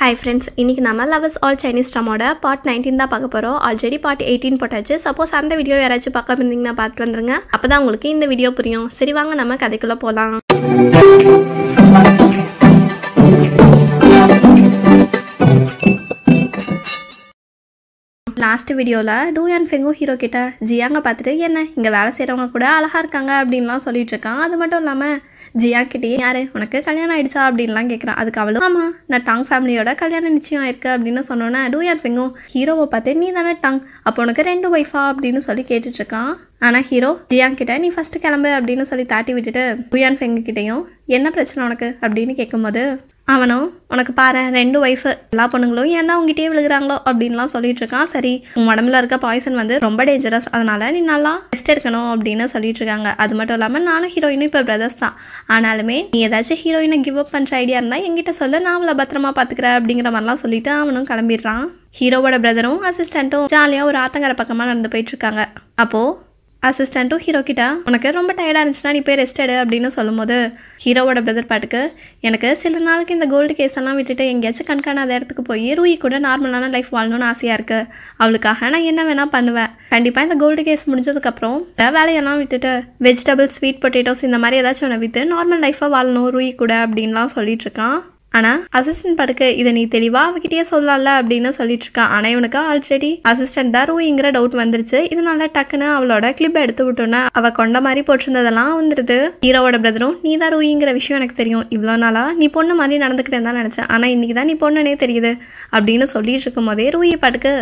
hi friends இன்றைக்கி நம்ம loves all Chinese ட்ராமோட பார்ட் நைன்டீன் தான் பார்க்க போகிறோம் ஆல்ரெடி பார்ட் எயிட்டீன் போட்டாச்சு சப்போஸ் அந்த வீடியோ யாராச்சும் பார்க்க இருந்தீங்கன்னா பார்த்து வந்துருங்க அப்போ தான் உங்களுக்கு இந்த வீடியோ புரியும் சரி வாங்க நம்ம கதைக்குள்ளே போகலாம் லாஸ்ட் வீடியோவில் டூ அண்ட் ஃபெங்கோ ஹீரோ கிட்ட ஜியாங்க பார்த்துட்டு என்ன இங்கே வேலை செய்கிறவங்க கூட அழகாக இருக்காங்க அப்படின்லாம் சொல்லிட்டு இருக்கான் அது மட்டும் இல்லாமல் ஜியா கிட்டே யாரு உனக்கு கல்யாணம் ஆயிடுச்சா அப்படின்லாம் கேட்குறான் அதுக்கு அவளும் ஆமாம் நான் டாங் ஃபேமிலியோட கல்யாணம் நிச்சயம் ஆயிருக்கு அப்படின்னு சொன்னோன்னே டூ யார் பெங்கும் ஹீரோவை பார்த்தே நீ தானே டாங் அப்போ உனக்கு ரெண்டு ஒய்ஃபா அப்படின்னு சொல்லி கேட்டுட்ருக்கான் ஆனால் ஹீரோ ஜியாங் கிட்ட நீ ஃபஸ்ட்டு கிளம்பு அப்படின்னு சொல்லி தாட்டி விட்டுட்டு புயான் ஃபெங்கு கிட்டேயும் என்ன பிரச்சனை உனக்கு அப்படின்னு கேட்கும்போது அவனோ உனக்கு பாரு ரெண்டு ஒய்ஃபு எல்லா பொண்ணுங்களும் ஏன் தான் உங்ககிட்டயே விழுகிறாங்களோ அப்படின்லாம் சொல்லிட்டு இருக்கான் சரி உன் உடம்புல இருக்க பாய்சன் வந்து ரொம்ப டேஞ்சரஸ் அதனால நீ நல்லா ரெஸ்ட் எடுக்கணும் அப்படின்னு சொல்லிட்டு இருக்காங்க அது மட்டும் இல்லாமல் நானும் ஹீரோயினும் இப்போ பிரதர்ஸ் தான் ஆனாலுமே நீ ஏதாச்சும் ஹீரோயினை கிவ் அப் பண்ணுற ஐடியா இருந்தால் எங்கிட்ட சொல்ல நான் அவளை பத்திரமா பார்த்துக்கிறேன் அப்படிங்கிற மாதிரிலாம் சொல்லிட்டு அவனும் கிளம்பிடுறான் ஹீரோவோட பிரதரும் அசிஸ்டண்ட்டும் ஜாலியாக ஒரு ஆத்தங்கர பக்கமாக நடந்து போயிட்டு இருக்காங்க அப்போது அசிஸ்டண்ட்டும் ஹீரோ கிட்ட உனக்கு ரொம்ப டயர்டாக இருந்துச்சுன்னா நீ போய் ரெஸ்ட் எடு அப்படின்னு சொல்லும்போது ஹீரோவோட பிரதர் பாட்டுக்கு எனக்கு சில நாளுக்கு இந்த கோல்டு கேஸ் எல்லாம் விட்டுட்டு எங்கேயாச்சும் கண்காணாத இடத்துக்கு போய் ரூயி கூட நார்மலான லைஃப் வாழணும்னு ஆசையாக இருக்குது அவளுக்காக நான் என்ன வேணால் பண்ணுவேன் கண்டிப்பாக இந்த கோல்டு கேஸ் முடிஞ்சதுக்கப்புறம் வேலையெல்லாம் விட்டுட்டு வெஜிடபிள்ஸ் ஸ்வீட் பொட்டேட்டோஸ் இந்த மாதிரி ஏதாச்சும் ஒன்று விற்று நார்மல் லைஃபாக வாழணும் ரூயி கூட அப்படின்லாம் சொல்லிட்டு இருக்கான் ஆனால் அசிஸ்டன்ட் படுக்க இதை நீ தெளிவாக அவகிட்டே சொல்லலாம்ல அப்படின்னு சொல்லிட்டு இருக்கா ஆனால் இவனுக்கு ஆல்ரெடி அசிஸ்டன்ட் தான் ரூயிங்கிற டவுட் வந்துருச்சு இதனால டக்குன்னு அவளோட கிளிப் எடுத்து விட்டோன்னே அவள் கொண்ட மாதிரி போட்டிருந்ததெல்லாம் வந்துடுது ஹீரோவோட பிரதரும் நீ தான் ரூயிங்கிற விஷயம் எனக்கு தெரியும் இவ்வளோ நாளா நீ பொண்ணு மாதிரி நடந்துக்கிட்டேன்னு தான் நினச்சேன் ஆனால் இன்றைக்கி தான் நீ பொண்ணுனே தெரியுது அப்படின்னு சொல்லிட்டு இருக்கும் போதே ரூயை படுக்கு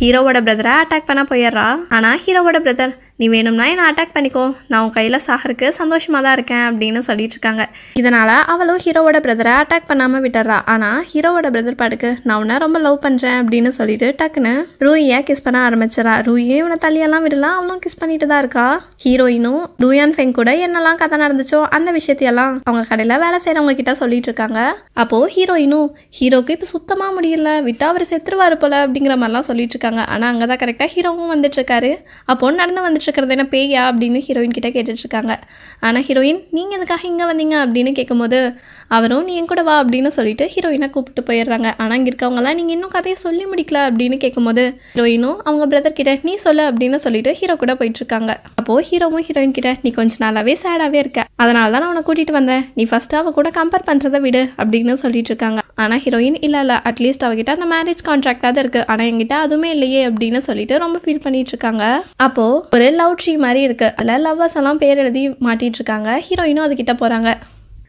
ஹீரோவோட பிரதரை அட்டாக் பண்ண போயிடுறா ஆனால் ஹீரோவோட பிரதர் நீ வேணும்னா என்னை அட்டாக் பண்ணிக்கோ நான் உன் கையில் சாகருக்கு சந்தோஷமாக தான் இருக்கேன் அப்படின்னு சொல்லிட்டு இருக்காங்க இதனால் அவளும் ஹீரோவோட பிரதரை அட்டாக் பண்ணாமல் விட்டுறா ஆனால் ஹீரோவோட பிரதர் பாட்டுக்கு நான் உன்னை ரொம்ப லவ் பண்ணுறேன் அப்படின்னு சொல்லிட்டு டக்குன்னு ரூயை கிஸ் பண்ண ஆரம்பிச்சிடா ரூயே இவனை தள்ளியெல்லாம் விடலாம் அவளும் கிஸ் பண்ணிட்டு தான் இருக்கா ஹீரோயினும் ரூயான் ஃபெங் கூட என்னெல்லாம் கதை நடந்துச்சோ அந்த விஷயத்தையெல்லாம் அவங்க கடையில் வேலை செய்கிறவங்க கிட்ட சொல்லிட்டு இருக்காங்க அப்போது ஹீரோயினும் ஹீரோக்கு இப்போ சுத்தமாக முடியல விட்டா அவர் செத்துருவாரு போல அப்படிங்கிற மாதிரிலாம் சொல்லிட்டு இருக்காங்க ஆனால் அங்கே தான் கரெக்டாக ஹீரோவும் வந்துட்டு இருக்காரு அப்போ நடந்து வந்துட்டு இருக்கிறது என்ன பேயா அப்படின்னு ஹீரோயின் கிட்டே கேட்டுட்ருக்காங்க ஆனால் ஹீரோயின் நீங்கள் எதுக்காக இங்கே வந்தீங்க அப்படின்னு கேட்கும்போது அவரும் நீ என் கூட வா அப்படின்னு சொல்லிட்டு ஹீரோயினை கூப்பிட்டு போயிடுறாங்க ஆனால் இங்கே இருக்கவங்களாம் நீங்கள் இன்னும் கதையை சொல்லி முடிக்கல அப்படின்னு கேட்கும்போது ஹீரோயினும் அவங்க பிரதர் கிட்ட நீ சொல்லு அப்படின்னு சொல்லிட்டு ஹீரோ கூட போயிட்டுருக்காங்க அப்போது ஹீரோவும் ஹீரோயின் கிட்ட நீ கொஞ்சம் நாளாகவே சேடாகவே இருக்க அதனால தான் நான் உன்னை கூட்டிகிட்டு வந்தேன் நீ ஃபஸ்ட்டு அவள் கூட கம்பேர் பண்ணுறதை விடு அப்படின்னு சொல்லிட்டு இருக்காங்க ஆனால் ஹீரோயின் இல்லை இல்லை அட்லீஸ்ட் அவகிட்ட அந்த மேரேஜ் கான்ட்ராக்டாக தான் இருக்குது ஆனால் என்கிட்ட அதுவுமே இல்லையே அப்படின்னு சொல்லிட்டு ரொம்ப ஃபீல் பண்ணிட்டு இருக்காங்க அப்போது ஒரு லவ் ட்ரீ மாதிரி இருக்குது அதில் லவ்வர்ஸ் எல்லாம் பேர் எழுதி மாட்டிகிட்டு இருக்காங்க ஹீரோயினும் அதுக்கிட்ட போகிறாங்க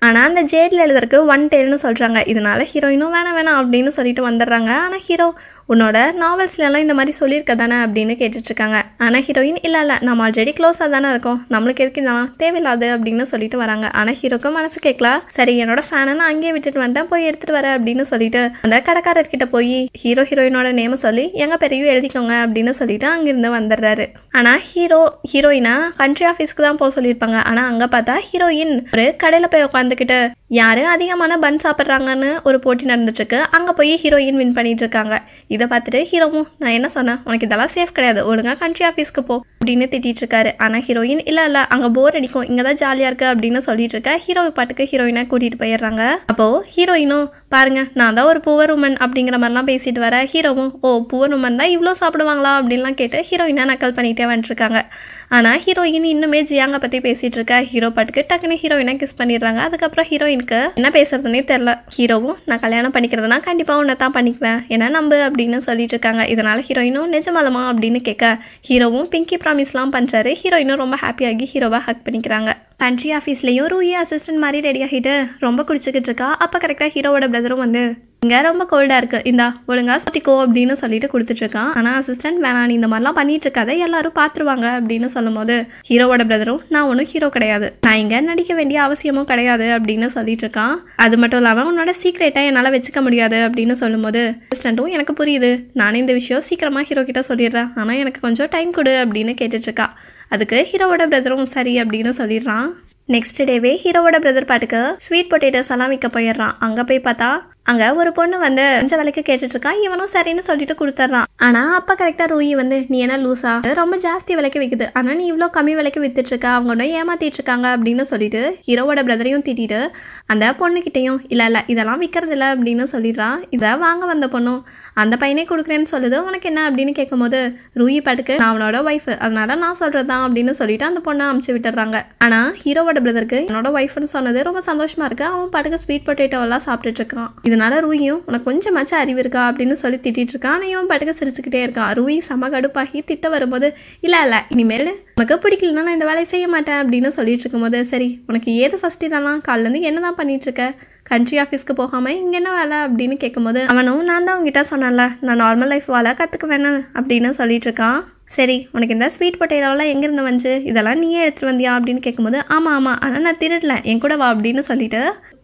ஆனால் அந்த ஜேடில் எழுதுறதுக்கு ஒன் டேல்னு சொல்கிறாங்க இதனால் ஹீரோயினும் வேணாம் வேணாம் அப்படின்னு சொல்லிட்டு வந்துடுறாங்க ஆனால் ஹீரோ உன்னோட நாவல்ஸ்லலாம் இந்த மாதிரி சொல்லியிருக்க தானே அப்படின்னு கேட்டுட்ருக்காங்க ஆனால் ஹீரோயின் இல்லை இல்லை நம்ம ஆல்ரெடி க்ளோஸாக தானே இருக்கோம் நம்மளுக்கு எதுக்கு இதெல்லாம் தேவையில்லாது அப்படின்னு சொல்லிட்டு வராங்க ஆனால் ஹீரோக்கும் மனசு கேட்கல சரி என்னோட ஃபேனை நான் அங்கேயே விட்டுட்டு வந்துட்டேன் போய் எடுத்துகிட்டு வரேன் அப்படின்னு சொல்லிட்டு அந்த கடைக்காரர்கிட்ட போய் ஹீரோ ஹீரோயினோட நேமை சொல்லி எங்கள் பெரியவும் எழுதிக்கோங்க அப்படின்னு சொல்லிட்டு அங்கேருந்து வந்துடுறாரு ஆனால் ஹீரோ ஹீரோயினா கண்ட்ரி ஆஃபீஸ்க்கு தான் போக சொல்லியிருப்பாங்க ஆனால் அங்கே பார்த்தா ஹீரோயின் ஒரு கடையில் போய் உட்காந்துக்கிட்டு யார் அதிகமான பன் சாப்பிட்றாங்கன்னு ஒரு போட்டி நடந்துட்டுருக்கு அங்கே போய் ஹீரோயின் வின் பண்ணிகிட்ருக்காங்க இதை பார்த்துட்டு ஹீரோவும் நான் என்ன சொன்னேன் உனக்கு இதெல்லாம் சேஃப் கிடையாது ஒழுங்காக கண்ட்ரி ஆஃபீஸ்க்கு போ அப்படின்னு திட்டிகிட்டு இருக்காரு ஆனால் ஹீரோயின் இல்லை இல்லை அங்கே போர் அடிக்கும் இங்கே தான் ஜாலியாக இருக்குது அப்படின்னு சொல்லிட்டு இருக்க ஹீரோ பாட்டுக்கு ஹீரோயினை கூட்டிகிட்டு போயிடுறாங்க அப்போது ஹீரோயினும் பாருங்க நான் தான் ஒரு புவர் உமன் அப்படிங்கிற மாதிரிலாம் பேசிட்டு வர ஹீரோவும் ஓ புவர் உமன் தான் இவ்வளோ சாப்பிடுவாங்களா அப்படின்லாம் கேட்டு ஹீரோயினை நக்கல் பண்ணிகிட்டே வந்துட்டுருக்காங்க ஆனால் ஹீரோயின் இன்னுமே ஜியாங்கை பற்றி பேசிகிட்டு இருக்கா ஹீரோ பாட்டுக்கு டக்குன்னு ஹீரோயினை கிஸ் பண்ணிடுறாங்க அதுக்கப்புறம் ஹீரோயினுக்கு என்ன பேசுறதுனே தெரில ஹீரோவும் நான் கல்யாணம் பண்ணிக்கிறதுனா கண்டிப்பாக உன்னை தான் பண்ணிக்குவேன் ஏன்னா நம்பு அப்படின்னு சொல்லிட்டு இருக்காங்க இதனால் ஹீரோயினும் நிஜமாலமா அப்படின்னு கேட்க ஹீரோவும் பிங்கி ப்ராமிஸ்லாம் பண்ணுறாரு ஹீரோயினும் ரொம்ப ஹாப்பியாகி ஹீரோவாக ஹக் பண்ணிக்கிறாங்க பன்ட்ரி ஆஃபீஸ்லேயும் ரூயி அசிஸ்டன்ட் மாதிரி ரெடி ஆகிட்டு ரொம்ப குடிச்சிக்கிட்டு இருக்கா அப்போ கரெக்டாக ஹீரோவோட பிரதரும் வந்து இங்கே ரொம்ப கோல்டாக இருக்குது இந்தா ஒழுங்கா சுத்திக்கோ அப்படின்னு சொல்லிட்டு கொடுத்துட்ருக்கான் ஆனால் அசிஸ்டன்ட் வேணாம் நீ இந்த மாதிரிலாம் பண்ணிட்டு இருக்காத எல்லாரும் பார்த்துருவாங்க அப்படின்னு சொல்லும் போது ஹீரோவோட பிரதரும் நான் ஒன்றும் ஹீரோ கிடையாது நான் இங்கே நடிக்க வேண்டிய அவசியமும் கிடையாது அப்படின்னு சொல்லிட்டு இருக்கான் அது மட்டும் இல்லாமல் உன்னோட சீக்ரெட்டை என்னால் வச்சுக்க முடியாது அப்படின்னு சொல்லும்போது அசிஸ்டண்ட்டும் எனக்கு புரியுது நானே இந்த விஷயம் சீக்கிரமாக ஹீரோ கிட்ட சொல்லிடுறேன் ஆனால் எனக்கு கொஞ்சம் டைம் கொடு அப்படின்னு இருக்கா அதுக்கு ஹீரோவோட பிரதரும் சரி அப்படின்னு சொல்லிடுறான் நெக்ஸ்ட் டேவே ஹீரோவோட பிரதர் பாட்டுக்கு ஸ்வீட் பொட்டேட்டோஸ் எல்லாம் விற்க போயிடுறான் அங்கே போய் பார்த்தா அங்கே ஒரு பொண்ணு வந்து கொஞ்சம் விலைக்கு இருக்கா இவனும் சரின்னு சொல்லிட்டு கொடுத்துட்றான் ஆனால் அப்ப கரெக்டாக ரூயி வந்து நீ என்ன லூஸா ரொம்ப ஜாஸ்தி விலைக்கு விற்குது ஆனால் நீ இவ்வளோ கம்மி விலைக்கு இருக்க அவங்க ஒன்றும் ஏமாத்திட்டு இருக்காங்க அப்படின்னு சொல்லிட்டு ஹீரோவோட பிரதரையும் திட்டிட்டு அந்த கிட்டையும் இல்லை இல்லை இதெல்லாம் விற்கிறது இல்ல அப்படின்னு சொல்லிடுறான் இதை வாங்க வந்த பொண்ணும் அந்த பையனே கொடுக்குறேன்னு சொல்லுது உனக்கு என்ன அப்படின்னு கேட்கும்போது ரூயி பாட்டுக்கு நான் அவனோட ஒய்ஃப் அதனால நான் சொல்கிறது தான் அப்படின்னு சொல்லிட்டு அந்த பொண்ணை அமுச்சு விட்டுறாங்க ஆனால் ஹீரோவோட பிரதருக்கு என்னோட ஒய்ஃப்னு சொன்னது ரொம்ப சந்தோஷமாக இருக்குது அவன் பாட்டுக்கு ஸ்வீட் பொட்டேட்டோ எல்லாம் சாப்பிட்டுட்டு இருக்கான் இது இதனால் ரூயும் உனக்கு கொஞ்சமாச்சும் அறிவு இருக்கா அப்படின்னு சொல்லி திட்டிகிட்டு இருக்கான் ஆனால் இவன் பாட்டுக்கு சிரிச்சுக்கிட்டே இருக்கான் ரூயும் சம கடுப்பாகி திட்ட வரும்போது இல்லை இல்லை இனிமேல் உனக்கு பிடிக்கலனா நான் இந்த வேலையை செய்ய மாட்டேன் அப்படின்னு சொல்லிட்டு இருக்கும்போது சரி உனக்கு ஏது ஃபஸ்ட்டு இதெல்லாம் காலிலேருந்து என்ன தான் பண்ணிகிட்ருக்க கண்ட்ரி ஆஃபீஸ்க்கு போகாமல் இங்கே என்ன வேலை அப்படின்னு கேட்கும்போது அவனும் நான் தான் அவங்ககிட்ட சொன்னேன்ல நான் நார்மல் லைஃப் வாழ கற்றுக்குவேன்னு அப்படின்னு சொல்லிட்டு இருக்கான் சரி உனக்கு இந்த ஸ்வீட் பொட்டேட்டோலாம் எங்கேருந்து வந்துச்சு இதெல்லாம் நீயே எடுத்துகிட்டு வந்தியா அப்படின்னு கேட்கும்போது ஆமாம் ஆமாம் ஆனால் நான் திருடல என் கூட வா அப்படின்னு சொல்லிட்டு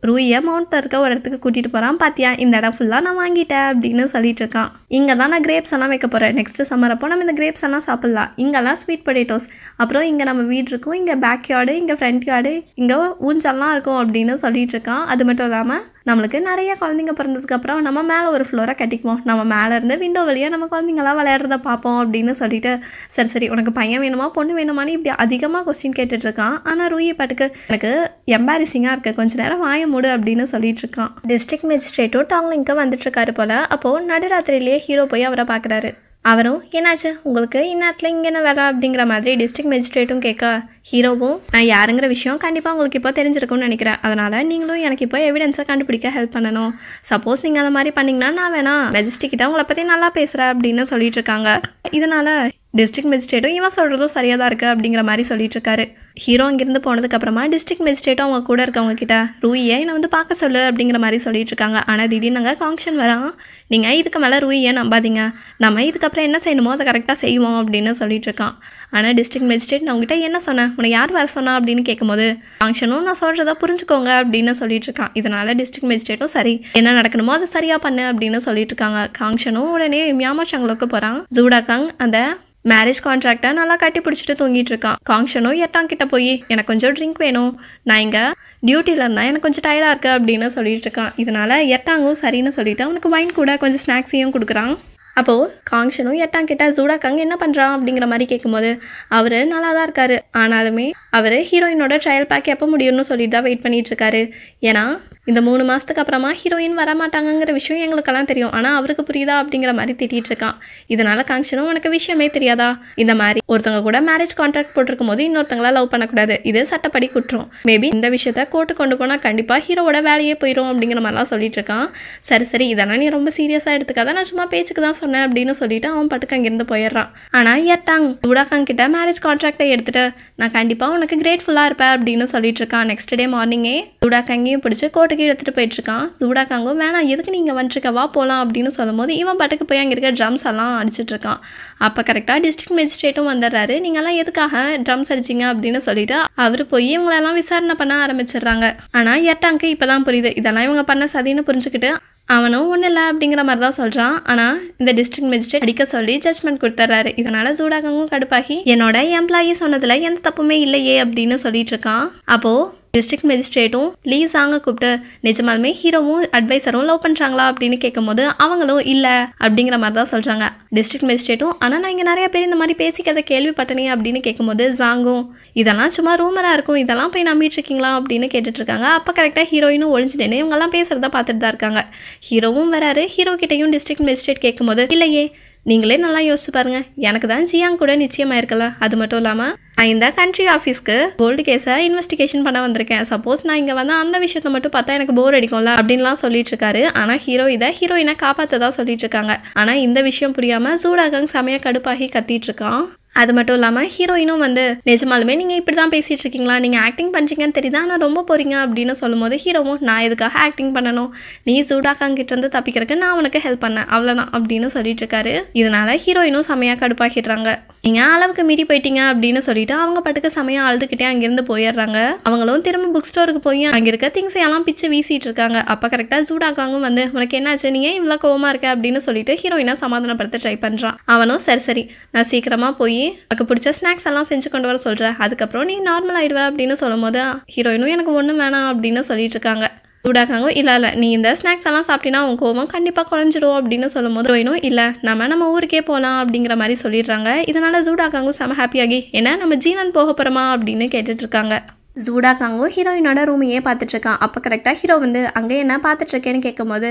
ரூயை மவுண்ட்டில் இருக்க ஒரு இடத்துக்கு கூட்டிகிட்டு போகிறான் பார்த்தியா இந்த இடம் ஃபுல்லாக நான் வாங்கிட்டேன் அப்படின்னு சொல்லிட்டு இருக்கான் இங்கே தான் நான் கிரேப்ஸ் எல்லாம் வைக்க போகிறேன் நெக்ஸ்ட்டு சம்மர் அப்போ நம்ம இந்த கிரேப்ஸ் எல்லாம் சாப்பிட்லாம் இங்கெல்லாம் ஸ்வீட் பொட்டேட்டோஸ் அப்புறம் இங்கே நம்ம வீடு இருக்கும் இங்கே பேக் யார்டு இங்கே ஃப்ரண்ட் யார்டு இங்கே ஊஞ்சல்லாம் இருக்கும் அப்படின்னு சொல்லிட்டு இருக்கான் அது மட்டும் இல்லாமல் நம்மளுக்கு நிறைய குழந்தைங்க பிறந்ததுக்கப்புறம் நம்ம மேலே ஒரு ஃப்ளோரை கட்டிக்குவோம் நம்ம மேலே இருந்து விண்டோ வழியாக நம்ம குழந்தைங்களாம் விளையாடுறத பார்ப்போம் அப்படின்னு சொல்லிட்டு சரி சரி உனக்கு பையன் வேணுமா பொண்ணு வேணுமான்னு இப்படி அதிகமாக கொஸ்டின் கேட்டுட்ருக்கான் ஆனால் ரூயி பாட்டுக்கு எனக்கு எம்பாரிசிங்காக இருக்குது கொஞ்சம் நேரம் வாயம் மூடு அப்படின்னு சொல்லிட்டு இருக்கான் டிஸ்ட்ரிக்ட் மேஜிஸ்ட்ரேட்டும் டாங்லிங்க்கு வந்துட்டு இருக்காரு போல அப்போது நடுராத்திரிலேயே ஹீரோ போய் அவரை பாக்குறாரு அவரும் என்னாச்சு உங்களுக்கு இந்நேரத்தில் இங்கே என்ன வேலை அப்படிங்கிற மாதிரி டிஸ்ட்ரிக்ட் மேஜிஸ்ட்ரேட்டும் கேட்க ஹீரோவும் நான் யாருங்கிற விஷயம் கண்டிப்பாக உங்களுக்கு இப்போ தெரிஞ்சிருக்கும்னு நினைக்கிறேன் அதனால் நீங்களும் எனக்கு இப்போ எவிடன்ஸை கண்டுபிடிக்க ஹெல்ப் பண்ணணும் சப்போஸ் நீங்கள் அந்த மாதிரி பண்ணிங்கன்னா நான் வேணாம் மெஜிஸ்ட்ரிக்கிட்ட உங்களை பற்றி நல்லா பேசுகிறேன் அப்படின்னு சொல்லிட்டு இருக்காங்க இதனால் டிஸ்ட்ரிக்ட் மெஜிஸ்ட்ரேட்டும் இவன் சொல்கிறதும் சரியாக தான் இருக்குது அப்படிங்கிற மாதிரி சொல்லிட்டு இருக்காரு ஹீரோ அங்கேருந்து போனதுக்கப்புறமா டிஸ்ட்ரிக்ட் மெஜிஸ்ட்ரேட்டும் அவங்க கூட இருக்கவங்க கிட்ட ரூயை என்னை வந்து பார்க்க சொல்லு அப்படிங்கிற மாதிரி சொல்லிட்டு இருக்காங்க ஆனால் திடீர்னு நாங்கள் காங்ஷன் வரான் நீங்கள் இதுக்கு மேலே ரூயை நம்பாதீங்க நம்ம இதுக்கப்புறம் என்ன செய்யணுமோ அதை கரெக்டாக செய்வோம் அப்படின்னு சொல்லிட்டு இருக்கான் ஆனால் டிஸ்ட்ரிக்ட் மெஜிஸ்ட்ரேட் நான் உங்ககிட்ட என்ன சொன்னேன் உனக்கு யார் வர சொன்னா அப்படின்னு கேட்கும்போது ஃபங்க்ஷனும் நான் சொல்கிறதா புரிஞ்சுக்கோங்க அப்படின்னு சொல்லிட்டு இருக்கான் இதனால் டிஸ்ட்ரிக்ட் மெஜிஸ்ட்ரேட்டும் சரி என்ன நடக்கணுமோ அதை சரியாக பண்ணு அப்படின்னு சொல்லிட்டு இருக்காங்க ஃபங்க்ஷனும் உடனே மியாமா சங்களுக்கு போகிறான் ஜூடாக்கங் அந்த மேரேஜ் கான்ட்ராக்டை நல்லா கட்டி பிடிச்சிட்டு தூங்கிட்டு இருக்கான் காங்ஷனும் எட்டாங்கிட்ட கிட்ட போய் எனக்கு கொஞ்சம் ட்ரிங்க் வேணும் நான் இங்கே டியூட்டியில் இருந்தேன் எனக்கு கொஞ்சம் டயர்டாக இருக்குது அப்படின்னு சொல்லிட்டு இருக்கான் இதனால் எட்டாங்கும் சரின்னு சொல்லிவிட்டு அவனுக்கு வைன் கூட கொஞ்சம் ஸ்நாக்ஸையும் கொடுக்குறான் அப்போது காங்ஷனும் எட்டாம் கிட்ட ஜூடாக்காங்க என்ன பண்ணுறான் அப்படிங்கிற மாதிரி கேட்கும்போது அவர் நல்லா தான் இருக்காரு ஆனாலுமே அவர் ஹீரோயினோட ட்ரையல் பேக் எப்போ முடியும்னு சொல்லிட்டு தான் வெயிட் இருக்காரு ஏன்னா இந்த மூணு மாதத்துக்கு அப்புறமா ஹீரோயின் வரமாட்டாங்கங்கிற விஷயம் எங்களுக்கெல்லாம் தெரியும் ஆனால் அவருக்கு புரியுதா அப்படிங்கிற மாதிரி திட்டிகிட்டு இருக்கான் இதனால் காங்ஷனும் உனக்கு விஷயமே தெரியாதா இந்த மாதிரி ஒருத்தவங்க கூட மேரேஜ் கான்ட்ராக்ட் போட்டிருக்கும் போது இன்னொருத்தங்களா லவ் பண்ணக்கூடாது இது சட்டப்படி குற்றம் மேபி இந்த விஷயத்த கோர்ட்டு கொண்டு போனால் கண்டிப்பாக ஹீரோவோட வேலையே போயிடும் அப்படிங்கிற மாதிரிலாம் சொல்லிட்டு இருக்கான் சரி சரி இதெல்லாம் நீ ரொம்ப சீரியஸாக எடுத்துக்காத நான் சும்மா பேச்சுக்கு தான் சொன்னேன் அப்படின்னு சொல்லிட்டு அவன் பட்டுக்கு அங்கேருந்து போயிடுறான் ஆனால் ஏட்டாங் சூடாக்காங் கிட்ட மேரேஜ் கான்ட்ராக்டை எடுத்துட்டு நான் கண்டிப்பாக உனக்கு கிரேட்ஃபுல்லாக இருப்பேன் அப்படின்னு சொல்லிட்டு இருக்கான் நெக்ஸ்ட் டே மார்னிங்கே சூடாக்காங்கையும் பிடிச்சி கோர்ட் பாட்டுக்கு எடுத்துகிட்டு போயிட்டுருக்கான் சூடாக்காங்கோ வேணாம் எதுக்கு நீங்கள் வந்துருக்க வா போகலாம் அப்படின்னு சொல்லும்போது இவன் பாட்டுக்கு போய் அங்கே இருக்க ட்ரம்ஸ் எல்லாம் அடிச்சிட்டு இருக்கான் அப்போ கரெக்டாக டிஸ்ட்ரிக்ட் மேஜிஸ்ட்ரேட்டும் வந்துடுறாரு நீங்கள்லாம் எதுக்காக ட்ரம்ஸ் அடிச்சிங்க அப்படின்னு சொல்லிட்டு அவர் போய் இவங்களெல்லாம் விசாரணை பண்ண ஆரம்பிச்சிடுறாங்க ஆனால் ஏட்டாங்க இப்போ தான் புரியுது இதெல்லாம் இவங்க பண்ண சதின்னு புரிஞ்சுக்கிட்டு அவனும் ஒன்றும் இல்லை அப்படிங்கிற மாதிரி தான் சொல்கிறான் ஆனால் இந்த டிஸ்ட்ரிக்ட் மேஜிஸ்ட்ரேட் அடிக்க சொல்லி ஜட்மெண்ட் கொடுத்துட்றாரு இதனால் சூடாகவும் கடுப்பாகி என்னோட எம்ப்ளாயி சொன்னதில் எந்த தப்புமே இல்லையே அப்படின்னு சொல்லிட்டு இருக்கான் அப்போது டிஸ்ட்ரிக்ட் மேஜிஸ்ட்ரேட்டும் லீ ஆங்க கூப்பிட்டு நிஜமாலுமே ஹீரோவும் அட்வைசரும் லவ் பண்ணுறாங்களா அப்படின்னு கேட்கும்போது அவங்களும் இல்லை அப்படிங்கிற மாதிரி தான் சொல்கிறாங்க டிஸ்ட்ரிக்ட் மேஜிஸ்ட்ரேட்டும் ஆனால் நான் இங்கே நிறைய பேர் இந்த மாதிரி பேசிக்கிறத கேள்விப்பட்டனே அப்படின்னு கேட்கும்போது ஜாங்கும் இதெல்லாம் சும்மா ரூமராக இருக்கும் இதெல்லாம் போய் நம்பிட்டு இருக்கீங்களா அப்படின்னு இருக்காங்க அப்போ கரெக்டாக ஹீரோயினும் இவங்க எல்லாம் பேசுகிறத பார்த்துட்டு தான் இருக்காங்க ஹீரோவும் வராரு ஹீரோ கிட்டையும் டிஸ்ட்ரிக்ட் மேஜிஸ்ட்ரேட் கேட்கும்போது இல்லையே நீங்களே நல்லா யோசிச்சு பாருங்க எனக்கு தான் ஜியாங் கூட நிச்சயமாயிருக்கல அது மட்டும் இல்லாமல் நான் இந்த கண்ட்ரி ஆஃபீஸ்க்கு கோல்டு கேஸை இன்வெஸ்டிகேஷன் பண்ண வந்திருக்கேன் சப்போஸ் நான் இங்கே வந்து அந்த விஷயத்த மட்டும் பார்த்தா எனக்கு போர் அடிக்கும்ல அப்படின்லாம் சொல்லிட்டு இருக்காரு ஆனால் ஹீரோ இதை ஹீரோயினை காப்பாற்றதா சொல்லிட்டு இருக்காங்க ஆனால் இந்த விஷயம் புரியாமல் ஜூடாகங் செமையா கடுப்பாகி கத்திட்டு இருக்கான் அது மட்டும் இல்லாமல் ஹீரோயினும் வந்து நிஜமாலுமே நீங்கள் இப்படி தான் பேசிகிட்டு இருக்கீங்களா நீங்கள் ஆக்டிங் பண்ணுறீங்கன்னு தெரியுதா ஆனால் ரொம்ப போகிறீங்க அப்படின்னு சொல்லும்போது ஹீரோவும் நான் எதுக்காக ஆக்டிங் பண்ணணும் நீ சூடாக்காங்கிட்ட இருந்து தப்பிக்கிறதுக்கு நான் உனக்கு ஹெல்ப் பண்ணேன் அவ்வளோதான் அப்படின்னு சொல்லிட்டு இருக்காரு இதனால ஹீரோயினும் செமையாக கடுப்பாகிடுறாங்க நீங்கள் அளவுக்கு மீறி போயிட்டீங்க அப்படின்னு சொல்லி சொல்லிட்டு அவங்க பாட்டுக்கு சமயம் அழுதுகிட்டே அங்கேருந்து போயிடுறாங்க அவங்களும் திரும்ப புக் ஸ்டோருக்கு போய் அங்கே இருக்க திங்ஸ் எல்லாம் பிச்சு வீசிட்டு இருக்காங்க அப்போ கரெக்டாக சூடாக்காங்க வந்து உனக்கு என்னாச்சு நீ ஏன் இவ்வளோ கோவமாக இருக்க அப்படின்னு சொல்லிட்டு ஹீரோயினா சமாதானப்படுத்த ட்ரை பண்ணுறான் அவனும் சரி சரி நான் சீக்கிரமாக போய் உனக்கு பிடிச்ச ஸ்நாக்ஸ் எல்லாம் செஞ்சு கொண்டு வர சொல்கிறேன் அதுக்கப்புறம் நீ நார்மல் ஆயிடுவேன் அப்படின்னு சொல்லும் போது ஹீரோயினும் எனக்கு ஒன்றும் வேணாம் அப்படின்னு சொல்லிட்டு இருக்காங்க சூடாக்காங்க இல்லை இல்லை நீ இந்த ஸ்நாக்ஸ் எல்லாம் சாப்பிட்டீங்கன்னா உன் கோபம் கண்டிப்பாக குறைஞ்சிரும் அப்படின்னு சொல்லும் போது வேணும் இல்லை நம்ம நம்ம ஊருக்கே போகலாம் அப்படிங்கிற மாதிரி சொல்லிடுறாங்க இதனால் சூடாக்காங்க செம ஹாப்பியாகி ஏன்னா நம்ம ஜீனான் போக போகிறோமா அப்படின்னு கேட்டுட்ருக்காங்க காங்கோ ஹீரோயினோட ரூமையே பார்த்துட்ருக்கான் அப்போ கரெக்டாக ஹீரோ வந்து அங்கே என்ன பார்த்துட்ருக்கேன்னு கேட்கும்போது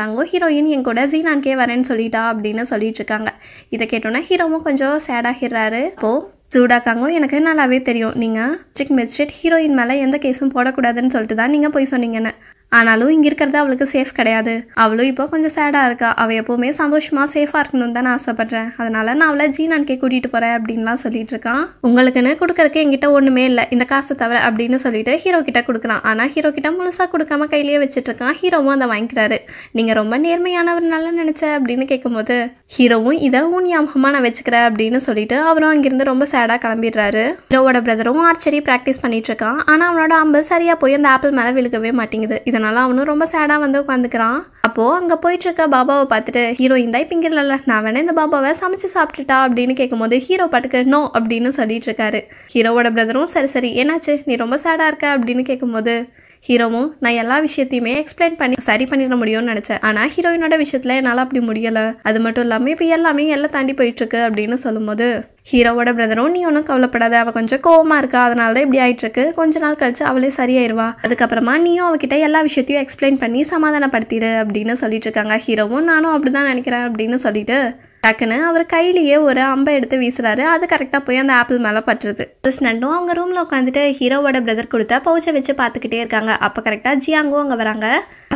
காங்கோ ஹீரோயின் என் கூட ஜீனான்கே வரேன்னு சொல்லிட்டா அப்படின்னு சொல்லிட்டு இருக்காங்க இதை கேட்டோன்னா ஹீரோவும் கொஞ்சம் சேடாகிறாரு அப்போது சூடாக்காங்கோ எனக்கு நல்லாவே தெரியும் நீங்கள் சிக் மெஜிஸ்ட்ரேட் ஹீரோயின் மேலே எந்த கேஸும் போடக்கூடாதுன்னு சொல்லிட்டு தான் நீங்கள் போய் சொன்னீங்கன்னு ஆனாலும் இங்கே இருக்கிறது அவளுக்கு சேஃப் கிடையாது அவளும் இப்போ கொஞ்சம் சேடாக இருக்கா அவள் எப்போவுமே சந்தோஷமாக சேஃபாக இருக்கணும்னு தான் நான் ஆசைப்பட்றேன் அதனால் நான் அவளை ஜீன் அன்கே கூட்டிகிட்டு போகிறேன் அப்படின்லாம் சொல்லிட்டு இருக்கான் உங்களுக்குன்னு கொடுக்கறக்கு என்கிட்ட ஒன்றுமே இல்லை இந்த காசை தவிர அப்படின்னு சொல்லிட்டு ஹீரோ கிட்ட கொடுக்குறான் ஆனால் ஹீரோ கிட்ட முழுசாக கொடுக்காம கையிலேயே வச்சுட்டு இருக்கான் ஹீரோவும் அதை வாங்கிக்கிறாரு நீங்கள் ரொம்ப நேர்மையானவர் நல்லா நினச்ச அப்படின்னு கேட்கும்போது ஹீரோவும் இதை உன் ஞாபகமாக நான் வச்சுக்கிறேன் அப்படின்னு சொல்லிட்டு அவரும் அங்கேருந்து ரொம்ப சேடாக கிளம்பிடுறாரு ஹீரோவோட பிரதரும் ஆர்ச்சரி ப்ராக்டிஸ் பண்ணிட்டு இருக்கான் ஆனால் அவனோட அம்பு சரியாக போய் அந்த ஆப்பிள் மேலே விழுக்கவே மாட்டேங்குது இதனால அவனும் ரொம்ப சேடாக வந்து உட்காந்துக்கிறான் அப்போது அங்கே போயிட்டுருக்க பாபாவை பார்த்துட்டு ஹீரோயின் தான் இப்போ இங்கே இல்லைல்ல நான் வேணா இந்த பாபாவை சமைச்சு சாப்பிட்டுட்டா அப்படின்னு கேட்கும்போது ஹீரோ பாட்டுக்கு நோ அப்படின்னு சொல்லிட்டு இருக்காரு ஹீரோவோட பிரதரும் சரி சரி என்னாச்சு நீ ரொம்ப சேடாக இருக்க அப்படின்னு கேட்கும்போது ஹீரோவும் நான் எல்லா விஷயத்தையுமே எக்ஸ்பிளைன் பண்ணி சரி பண்ணிட முடியும்னு நினச்சேன் ஆனால் ஹீரோயினோட விஷயத்தில் என்னால் அப்படி முடியலை அது மட்டும் இல்லாமல் இப்போ எல்லாமே எல்லாம் தாண்டி போயிட்டுருக்கு அப்படின்னு சொல்லும்போது ஹீரோவோட பிரதரும் நீ ஒன்றும் கவலைப்படாத அவள் கொஞ்சம் கோவமாக இருக்கா அதனால தான் இப்படி ஆயிட்டுருக்கு கொஞ்ச நாள் கழிச்சு அவளே சரியாயிருவா அதுக்கப்புறமா நீயும் அவகிட்ட எல்லா விஷயத்தையும் எக்ஸ்பிளைன் பண்ணி சமாதானப்படுத்திடு அப்படின்னு சொல்லிட்டு இருக்காங்க ஹீரோவும் நானும் அப்படி தான் நினைக்கிறேன் அப்படின்னு சொல்லிட்டு டக்குன்னு அவர் கையிலேயே ஒரு அம்பை எடுத்து வீசுறாரு அது கரெக்டாக போய் அந்த ஆப்பிள் மேலே பட்டுருது நண்டும் அவங்க ரூமில் உட்காந்துட்டு ஹீரோவோட பிரதர் கொடுத்தா பவுச்சை வச்சு பார்த்துக்கிட்டே இருக்காங்க அப்போ கரெக்டாக ஜியாங்கும் அங்கே வராங்க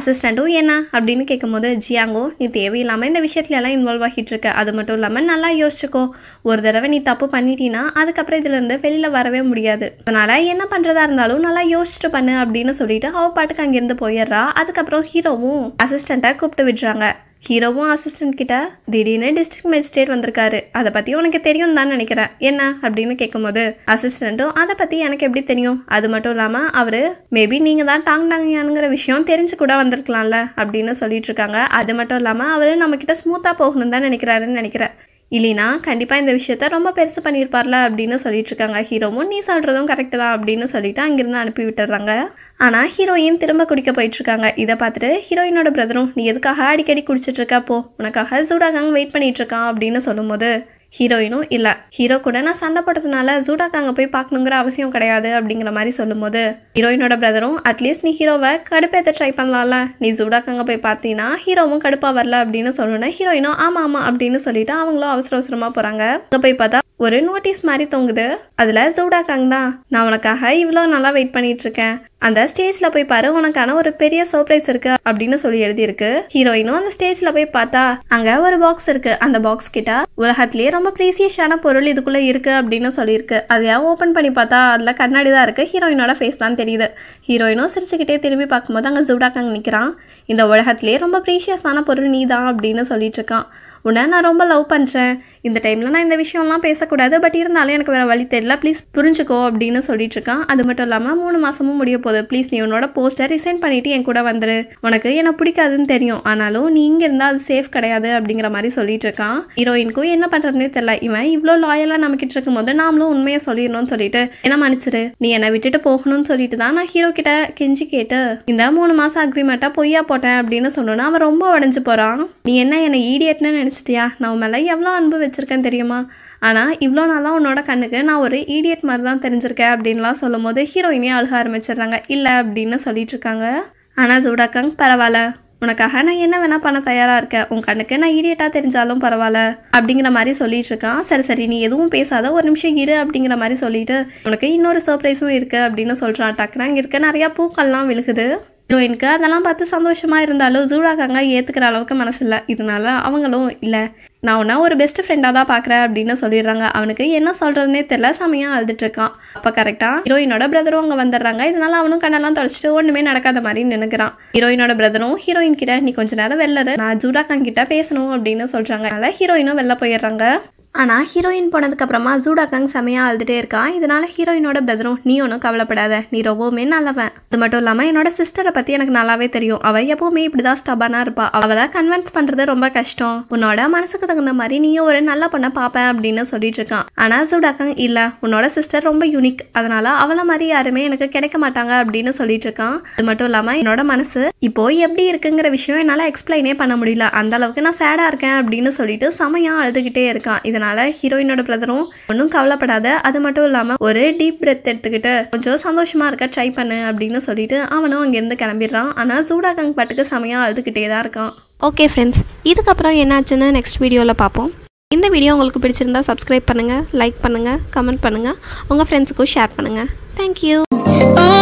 அசிஸ்டண்ட்டும் என்ன அப்படின்னு கேட்கும்போது ஜியாங்கோ நீ தேவையில்லாமல் இந்த விஷயத்துலலாம் இன்வால்வ் ஆகிட்டு இருக்க அது மட்டும் இல்லாமல் நல்லா யோசிச்சுக்கோ ஒரு தடவை நீ தப்பு பண்ணிட்டீன்னா அதுக்கப்புறம் இதுலேருந்து வெளியில் வரவே முடியாது அதனால் என்ன பண்ணுறதா இருந்தாலும் நல்லா யோசிச்சுட்டு பண்ணு அப்படின்னு சொல்லிட்டு அவ பாட்டுக்கு அங்கேருந்து போயிடுறா அதுக்கப்புறம் ஹீரோவும் அசிஸ்டண்ட்டை கூப்பிட்டு விடுறாங்க ஹீரோவும் அசிஸ்டன்ட் கிட்ட திடீர்னு டிஸ்ட்ரிக்ட் மேஜிஸ்ட்ரேட் வந்திருக்காரு அதை பற்றி உனக்கு தெரியும் தான் நினைக்கிறேன் என்ன அப்படின்னு கேட்கும்போது அசிஸ்டண்ட்டும் அதை பற்றி எனக்கு எப்படி தெரியும் அது மட்டும் இல்லாமல் அவர் மேபி நீங்கள் தான் டாங் டாங்கியானுங்கிற விஷயம் தெரிஞ்சு கூட வந்திருக்கலாம்ல அப்படின்னு சொல்லிட்டு இருக்காங்க அது மட்டும் இல்லாமல் அவர் நம்மக்கிட்ட ஸ்மூத்தாக போகணும் தான் நினைக்கிறாருன்னு நினைக்கிறேன் இல்லைனா கண்டிப்பாக இந்த விஷயத்த ரொம்ப பெருசு பண்ணியிருப்பார்ல அப்படின்னு சொல்லிட்டு இருக்காங்க ஹீரோவும் நீ சொல்கிறதும் கரெக்டு தான் அப்படின்னு சொல்லிட்டு அங்கேருந்து அனுப்பி விட்டுறாங்க ஆனால் ஹீரோயின் திரும்ப குடிக்க போயிட்டுருக்காங்க இதை பார்த்துட்டு ஹீரோயினோட பிரதரும் நீ எதுக்காக அடிக்கடி குடிச்சிட்ருக்க போ உனக்காக சூடாகாங் வெயிட் பண்ணிகிட்ருக்கான் அப்படின்னு சொல்லும்போது ஹீரோயினும் இல்லை ஹீரோ கூட நான் சண்டை போட்டதுனால ஜூடாக்கு அங்கே போய் பார்க்கணுங்கிற அவசியம் கிடையாது அப்படிங்கிற மாதிரி சொல்லும்போது ஹீரோயினோட பிரதரும் அட்லீஸ்ட் நீ ஹீரோவை கடுப்பேற்ற ட்ரை பண்ணலாம்ல நீ ஜூடாக்கு அங்கே போய் பார்த்தீங்கன்னா ஹீரோவும் கடுப்பாக வரல அப்படின்னு சொல்லணும்னா ஹீரோயினும் ஆமாம் ஆமாம் அப்படின்னு சொல்லிட்டு அவங்களும் அவசர அவசரமாக போகிறாங்க அங்கே போய் பார்த்தா ஒரு நோட்டீஸ் மாதிரி தொங்குது அதில் ஜூடாக்காங் தான் நான் உனக்காக இவ்வளோ நல்லா வெயிட் பண்ணிட்டு இருக்கேன் அந்த ஸ்டேஜில் போய் பாரு உனக்கான ஒரு பெரிய சர்ப்ரைஸ் இருக்கு அப்படின்னு சொல்லி எழுதியிருக்கு ஹீரோயினும் அந்த ஸ்டேஜில் போய் பார்த்தா அங்கே ஒரு பாக்ஸ் இருக்கு அந்த பாக்ஸ் கிட்ட உலகத்திலேயே ரொம்ப ப்ரீசியஸான பொருள் இதுக்குள்ளே இருக்கு அப்படின்னு சொல்லியிருக்கு அதையா ஓப்பன் பண்ணி பார்த்தா அதில் கண்ணாடி தான் இருக்கு ஹீரோயினோட ஃபேஸ் தான் தெரியுது ஹீரோயினும் சிரிச்சுக்கிட்டே திரும்பி பார்க்கும்போது அங்கே ஜூடாக்காங் நிற்கிறான் இந்த உலகத்திலேயே ரொம்ப ப்ரீஷியஸான பொருள் நீ தான் அப்படின்னு சொல்லிட்டு இருக்கான் உன்னை நான் ரொம்ப லவ் பண்ணுறேன் இந்த டைமில் நான் இந்த விஷயம்லாம் பேசக்கூடாது பட் இருந்தாலும் எனக்கு வேறு வழி தெரியல ப்ளீஸ் புரிஞ்சுக்கோ அப்படின்னு சொல்லிட்டு இருக்கான் அது மட்டும் இல்லாமல் மூணு மாதமும் முடிய போகுது ப்ளீஸ் நீ உன்னோட போஸ்ட்டை ரிசைன் பண்ணிவிட்டு என் கூட வந்துரு உனக்கு என்னை பிடிக்காதுன்னு தெரியும் ஆனாலும் நீ இங்கே இருந்தால் அது சேஃப் கிடையாது அப்படிங்கிற மாதிரி சொல்லிட்டு இருக்கான் ஹீரோயினுக்கும் என்ன பண்ணுறதுனே தெரியல இவன் இவ்வளோ லாயலாக நம்மக்கிட்ட இருக்கும்போது நாமளும் உண்மையை சொல்லிடணும்னு சொல்லிட்டு என்ன மன்னிச்சிரு நீ என்னை விட்டுட்டு போகணும்னு சொல்லிட்டு தான் நான் ஹீரோ கிட்ட கெஞ்சி கேட்டு இந்த மூணு மாதம் அக்ரிமெண்ட்டாக பொய்யா போட்டேன் அப்படின்னு சொன்னோன்னா அவன் ரொம்ப உடஞ்சு போகிறான் நீ என்ன என்னை ஈடியட்னு நினச்சி ஆரம்பிச்சிட்டியா நான் மேலே எவ்வளோ அன்பு வச்சுருக்கேன் தெரியுமா ஆனால் இவ்வளோ நாளாக உன்னோட கண்ணுக்கு நான் ஒரு ஈடியட் மாதிரி தான் தெரிஞ்சிருக்கேன் அப்படின்லாம் சொல்லும் போது ஹீரோயினே அழுக ஆரம்பிச்சிடுறாங்க இல்லை அப்படின்னு சொல்லிட்டுருக்காங்க ஆனால் ஜூடாக்கங் பரவாயில்ல உனக்காக நான் என்ன வேணால் பண்ண தயாராக இருக்கேன் உன் கண்ணுக்கு நான் ஈடியட்டாக தெரிஞ்சாலும் பரவாயில்ல அப்படிங்கிற மாதிரி சொல்லிட்டு இருக்கான் சரி சரி நீ எதுவும் பேசாத ஒரு நிமிஷம் இரு அப்படிங்கிற மாதிரி சொல்லிட்டு உனக்கு இன்னொரு சர்ப்ரைஸும் இருக்குது அப்படின்னு சொல்கிறான் டக்குனா இங்கே இருக்க நிறையா பூக்கள்லாம் விழுகுது ஹீரோயினுக்கு அதெல்லாம் பார்த்து சந்தோஷமாக இருந்தாலும் ஜூடாக்காங்க ஏற்றுக்கிற அளவுக்கு மனசு இல்லை இதனால அவங்களும் இல்லை நான் ஒன்றா ஒரு பெஸ்ட் ஃப்ரெண்டாக தான் பார்க்குறேன் அப்படின்னு சொல்லிடுறாங்க அவனுக்கு என்ன சொல்கிறதுனே தெரில செமையாக அழுதுட்ருக்கான் அப்போ கரெக்டாக ஹீரோயினோட பிரதரும் அங்கே வந்துடுறாங்க இதனால அவனும் கண்ணெல்லாம் தொலைச்சிட்டு ஒன்றுமே நடக்காத மாதிரி நினைக்கிறான் ஹீரோயினோட பிரதரும் ஹீரோயின் கிட்ட நீ கொஞ்ச நேரம் வெளில நான் ஜூடாக்காங்க கிட்ட பேசணும் அப்படின்னு சொல்கிறாங்க அதனால் ஹீரோயினும் வெளில போயிடுறாங்க ஆனால் ஹீரோயின் போனதுக்கப்புறமா கங் செமையாக அழுதுகிட்டே இருக்கான் இதனால் ஹீரோயினோட பிரதரும் நீ ஒன்றும் கவலைப்படாத நீ ரொம்பவுமே நல்லவன் அது மட்டும் இல்லாமல் என்னோட சிஸ்டரை பற்றி எனக்கு நல்லாவே தெரியும் அவள் எப்போவுமே இப்படி தான் ஸ்டபானாக இருப்பா அவள் தான் கன்வின்ஸ் பண்ணுறது ரொம்ப கஷ்டம் உன்னோட மனசுக்கு தகுந்த மாதிரி நீயும் ஒரு நல்ல பொண்ணை பார்ப்பேன் அப்படின்னு சொல்லிட்டு இருக்கான் ஆனால் கங் இல்லை உன்னோட சிஸ்டர் ரொம்ப யூனிக் அதனால் அவளை மாதிரி யாருமே எனக்கு கிடைக்க மாட்டாங்க அப்படின்னு சொல்லிட்டு இருக்கான் அது மட்டும் இல்லாமல் என்னோட மனசு இப்போ எப்படி இருக்குங்கிற விஷயம் என்னால் எக்ஸ்பிளைனே பண்ண முடியல அந்த அளவுக்கு நான் சேடாக இருக்கேன் அப்படின்னு சொல்லிட்டு செமையாக அழுதுகிட்டே இருக்கான் இதனால் இருந்ததுனால ஹீரோயினோட பிரதரும் ஒன்றும் கவலைப்படாத அது மட்டும் இல்லாமல் ஒரு டீப் பிரெத் எடுத்துக்கிட்டு கொஞ்சம் சந்தோஷமாக இருக்க ட்ரை பண்ணு அப்படின்னு சொல்லிட்டு அவனும் அங்கேருந்து கிளம்பிடுறான் ஆனால் சூடாகங் பாட்டுக்கு சமயம் அழுதுகிட்டே தான் இருக்கான் ஓகே ஃப்ரெண்ட்ஸ் இதுக்கப்புறம் என்னாச்சுன்னு நெக்ஸ்ட் வீடியோவில் பார்ப்போம் இந்த வீடியோ உங்களுக்கு பிடிச்சிருந்தா சப்ஸ்கிரைப் பண்ணுங்கள் லைக் பண்ணுங்கள் கமெண்ட் பண்ணுங்கள் உங்கள் ஃப்ரெண்ட்ஸுக்கும் ஷேர் பண்ணுங்கள் தேங்க்யூ